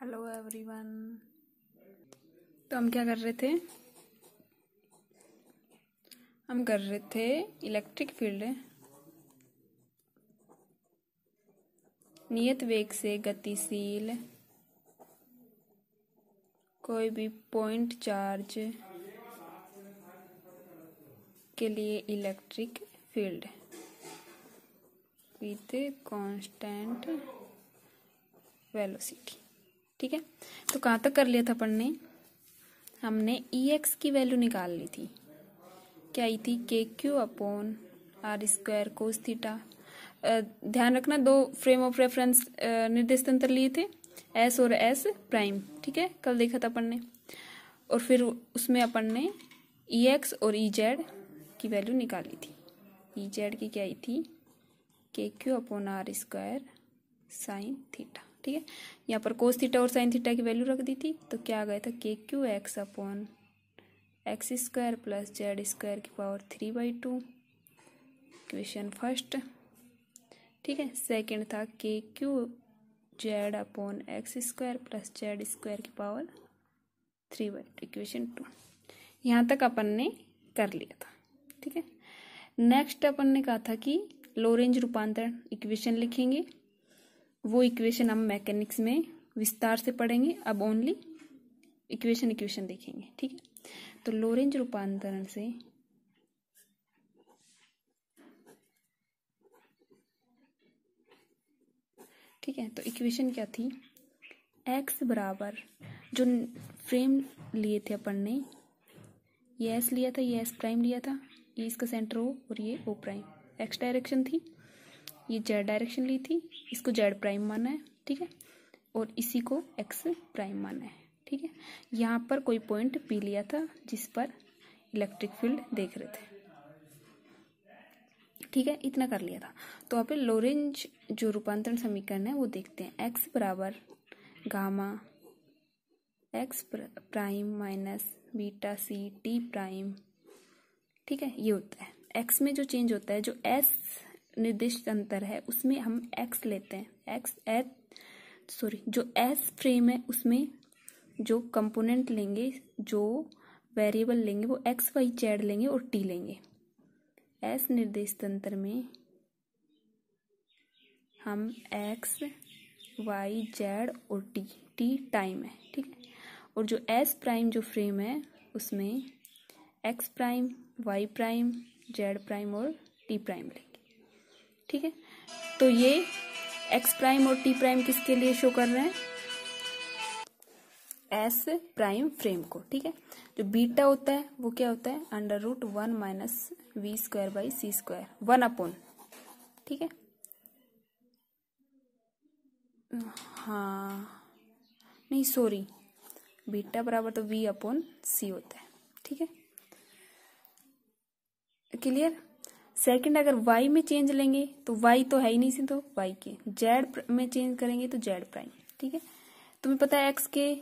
hello everyone तो हम क्या कर रहे थे हम कर रहे थे इलेक्ट्रिक फील्ड नियत वेग से गतिशील कोई भी पॉइंट चार्ज के लिए electric field with constant velocity ठीक है तो कहाँ तक कर लिया था अपन ने हमने ई e एक्स की वैल्यू निकाल ली थी क्या आई थी K Q upon R square cos theta ध्यान रखना दो फ्रेम ऑफ रेफरेंस निर्देश तंत्र लिए थे एस और एस प्राइम ठीक है कल देखा था अपन ने और फिर उसमें अपन ने ई e एक्स और ई e जेड की वैल्यू निकाली थी ई जेड की क्या आई थी K Q upon R square sine theta ठीक है यहाँ पर कोस थीटा और साइन थीटा की वैल्यू रख दी थी तो क्या आ गया था K Q X upon X square plus Z square की power three by two question first ठीक है सेकंड था K Q Z upon X square plus Z square की power three by two equation two यहाँ तक अपन ने कर लिया था ठीक है नेक्स्ट अपन ने कहा था कि लोरेंज रूपांतरण इक्वेशन लिखेंगे वो इक्वेशन हम मैकेनिक्स में विस्तार से पढ़ेंगे अब ओनली इक्वेशन इक्वेशन देखेंगे ठीक है तो लोरेंज रूपांतरण से ठीक है तो इक्वेशन क्या थी एक्स बराबर जो फ्रेम लिए थे अपन ने ये एस लिया था ये एस प्राइम लिया था ये इसका सेंटर ओ और ये ओ प्राइम एक्स डायरेक्शन थी ये जेड डायरेक्शन ली थी इसको जेड प्राइम माना है ठीक है और इसी को एक्स प्राइम माना है ठीक है यहाँ पर कोई पॉइंट पी लिया था जिस पर इलेक्ट्रिक फील्ड देख रहे थे ठीक है इतना कर लिया था तो आप लोरेंज जो रूपांतरण समीकरण है वो देखते हैं एक्स बराबर gamma X prime minus beta C T prime ठीक है ये होता है एक्स में जो चेंज होता है जो एस निर्दिष्ट अंतर है उसमें हम एक्स लेते हैं एक्स एथ सॉरी जो एस फ्रेम है उसमें जो कंपोनेंट लेंगे जो वेरिएबल लेंगे वो एक्स वाई जेड लेंगे और टी लेंगे एस निर्देश तंत्र में हम एक्स वाई जेड और टी टी टाइम है ठीक है और जो एस प्राइम जो फ्रेम है उसमें X prime Y prime Z prime और टी प्राइम लेंगे ठीक है तो ये एक्स प्राइम और टी प्राइम किसके लिए शो कर रहे हैं एस प्राइम फ्रेम को ठीक है जो बीटा होता है वो क्या होता है under root one minus V square by C square one upon ठीक है हाँ नहीं सॉरी बीटा बराबर तो वी अपोन सी होता है ठीक है क्लियर सेकंड अगर वाई में चेंज लेंगे तो वाई तो है ही नहीं तो वाई के जेड में चेंज करेंगे तो जेड प्राइम ठीक है तुम्हें पता है एक्स के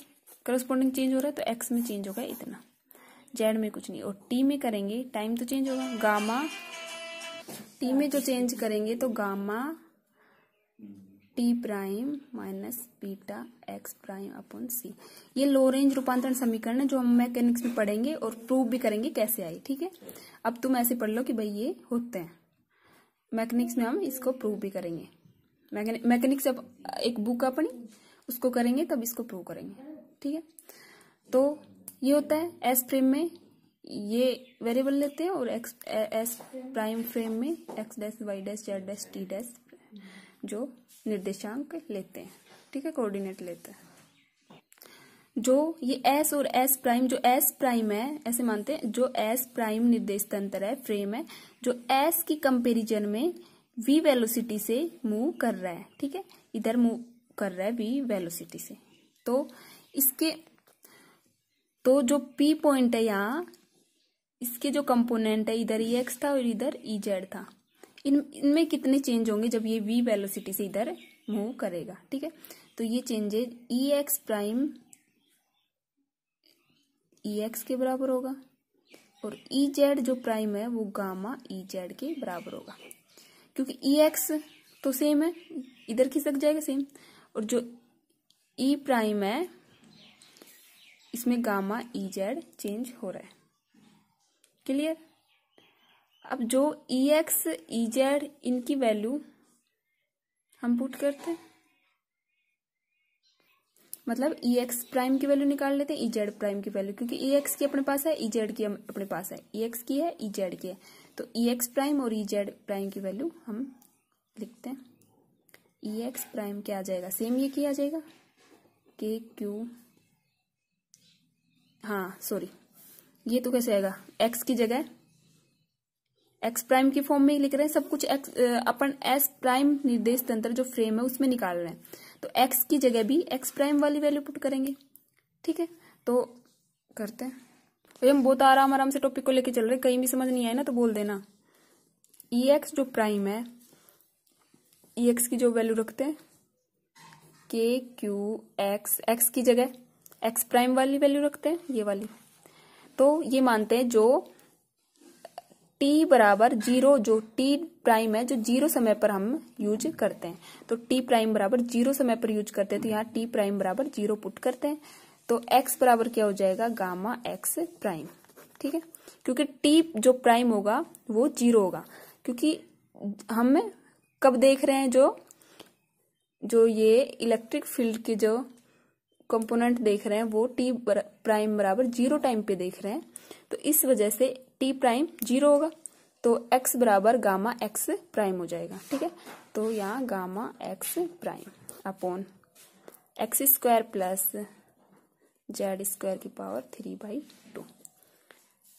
करस्पोंडिंग चेंज हो रहा है तो एक्स में चेंज होगा इतना जेड में कुछ नहीं और टी में करेंगे टाइम तो चेंज होगा गामा टी में जो चेंज करेंगे तो gamma T prime minus beta X prime upon C ये लो रेंज रूपांतरण समीकरण है जो हम मैकेनिक्स में पढ़ेंगे और प्रूव भी करेंगे कैसे आई ठीक है अब तुम ऐसे पढ़ लो कि भाई ये होते हैं मैकेनिक्स में हम इसको प्रूव भी करेंगे मैकेनिक्स अब एक बुक अपनी उसको करेंगे तब इसको प्रूव करेंगे ठीक है तो ये होता है एस फ्रेम में ये वेरिएबल लेते हैं और एक्स एस प्राइम फ्रेम में X dash Y dash Z dash T dash जो निर्देशांक लेते हैं ठीक है कोऑर्डिनेट लेते हैं जो ये एस और एस प्राइम जो एस प्राइम है ऐसे मानते हैं जो एस प्राइम निर्देश तंत्र है फ्रेम है जो एस की कंपेरिजन में वी वेलोसिटी से मूव कर रहा है ठीक है इधर मूव कर रहा है वी वेलोसिटी से तो इसके तो जो पी पॉइंट है यहाँ इसके जो कंपोनेंट है इधर ई e एक्स था और इधर ई e जेड था इन इनमें कितने चेंज होंगे जब ये वी वेलोसिटी से इधर मूव करेगा ठीक है तो ये changes E X prime E X के बराबर होगा और ई e जेड जो प्राइम है वो गामा ई जेड के बराबर होगा क्योंकि ई e एक्स तो सेम है इधर खिसक जाएगा सेम और जो ई e प्राइम है इसमें गामा ई जेड चेंज हो रहा है क्लियर अब जो ई एक्स ई जेड इनकी वैल्यू हम पुट करते हैं मतलब ई एक्स प्राइम की वैल्यू निकाल लेते हैं ई जेड प्राइम की वैल्यू क्योंकि ई e एक्स की अपने पास है ई e जेड की अपने पास है ई e एक्स की है ई जेड की है तो ई एक्स प्राइम और ई जेड प्राइम की वैल्यू हम लिखते हैं ई एक्स प्राइम क्या आ जाएगा सेम ये किया जाएगा के क्यू हाँ सॉरी ये तो कैसे आएगा एक्स की जगह एक्स प्राइम के फॉर्म में ही लिख रहे हैं सब कुछ एक्स अपन एस प्राइम निर्देश तंत्र जो फ्रेम है उसमें निकाल रहे हैं तो एक्स की जगह भी एक्स प्राइम वाली वैल्यू पुट करेंगे ठीक है तो करते हैं तो हम बहुत आराम आराम से टॉपिक को लेके चल रहे कहीं भी समझ नहीं आए ना तो बोल देना ई एक्स जो प्राइम है ई एक्स की जो वैल्यू रखते हैं के क्यू एक्स एक्स की जगह एक्स प्राइम वाली वैल्यू रखते हैं ये वाली तो ये मानते हैं जो टी बराबर जीरो जो टी प्राइम है जो जीरो समय पर हम यूज करते हैं तो टी प्राइम बराबर जीरो समय पर यूज करते हैं तो यहाँ टी प्राइम बराबर जीरो पुट करते हैं तो एक्स बराबर क्या हो जाएगा गामा एक्स प्राइम ठीक है क्योंकि टी जो प्राइम होगा वो जीरो होगा क्योंकि हम कब देख रहे हैं जो जो ये इलेक्ट्रिक फील्ड की जो कंपोनेंट देख रहे हैं वो टी प्राइम बराबर जीरो टाइम पे देख रहे हैं तो इस वजह से टी प्राइम जीरो होगा तो एक्स बराबर गामा एक्स प्राइम हो जाएगा ठीक है तो यहाँ gamma X prime upon X square plus Z square की पावर थ्री बाई टू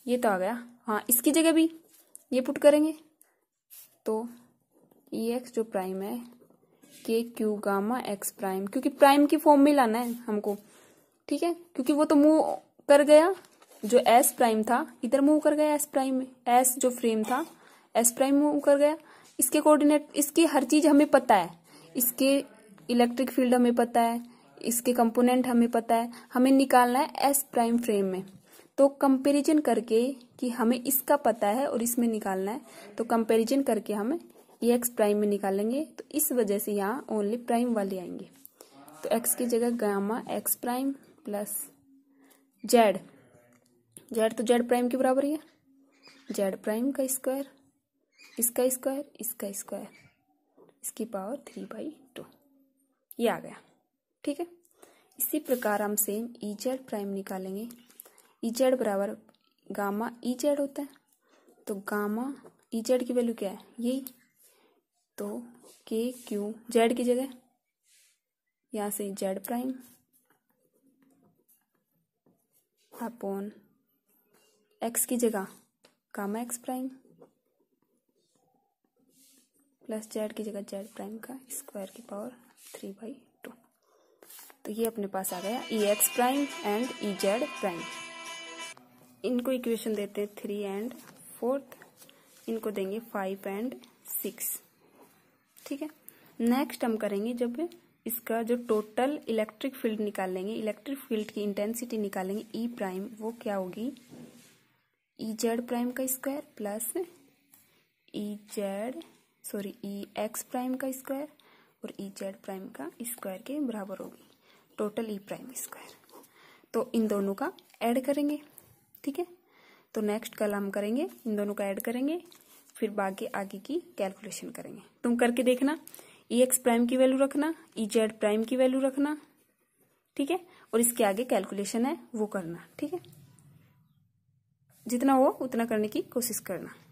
ये तो आ गया हाँ इसकी जगह भी ये पुट करेंगे तो ई e एक्स जो प्राइम है के क्यू गामा एक्स प्राइम क्योंकि प्राइम की फॉर्म में लाना है हमको ठीक है क्योंकि वो तो मूव कर गया जो एस प्राइम था इधर मूव कर गया एस प्राइम में एस जो फ्रेम था एस प्राइम मूव कर गया इसके कोऑर्डिनेट इसकी हर चीज हमें पता है इसके इलेक्ट्रिक फील्ड हमें पता है इसके कंपोनेंट हमें पता है हमें निकालना है एस प्राइम फ्रेम में तो कंपेरिजन करके कि हमें इसका पता है और इसमें निकालना है तो कंपेरिजन करके हमें ये एक्स प्राइम में निकालेंगे तो इस वजह से यहाँ ओनली प्राइम वाले आएंगे तो एक्स की जगह gamma X prime plus Z Z तो जेड प्राइम के बराबर ही है जेड प्राइम का स्क्वायर इसका स्क्वायर इसका स्क्वायर इसकी पावर थ्री बाई टू ये आ गया ठीक है इसी प्रकार हम सेम ई जेड प्राइम निकालेंगे ई जेड बराबर गामा ई जेड होता है तो गामा ई जेड की वैल्यू क्या है यही तो के क्यू जेड की जगह यहां से जेड प्राइम अपॉन एक्स की जगह gamma X prime plus Z की जगह जेड प्राइम का स्क्वायर की पावर थ्री बाई टू तो ये अपने पास आ गया E X prime and E Z prime इनको इक्वेशन देते हैं थ्री एंड फोर्थ इनको देंगे फाइव एंड सिक्स ठीक है नेक्स्ट हम करेंगे जब इसका जो टोटल इलेक्ट्रिक फील्ड निकालेंगे इलेक्ट्रिक फील्ड की इंटेंसिटी निकालेंगे ई e प्राइम वो क्या होगी ई जेड प्राइम का square plus E Z sorry E X prime का स्क्वायर और ई जेड प्राइम का स्क्वायर के बराबर होगी टोटल ई प्राइम स्क्वायर तो इन दोनों का ऐड करेंगे ठीक है तो नेक्स्ट कल हम करेंगे इन दोनों का ऐड करेंगे फिर बाकी आगे की कैलकुलेशन करेंगे तुम करके देखना ई एक्स प्राइम की वैल्यू रखना ई जेड प्राइम की वैल्यू रखना ठीक है और इसके आगे कैलकुलेशन है वो करना ठीक है जितना हो उतना करने की कोशिश करना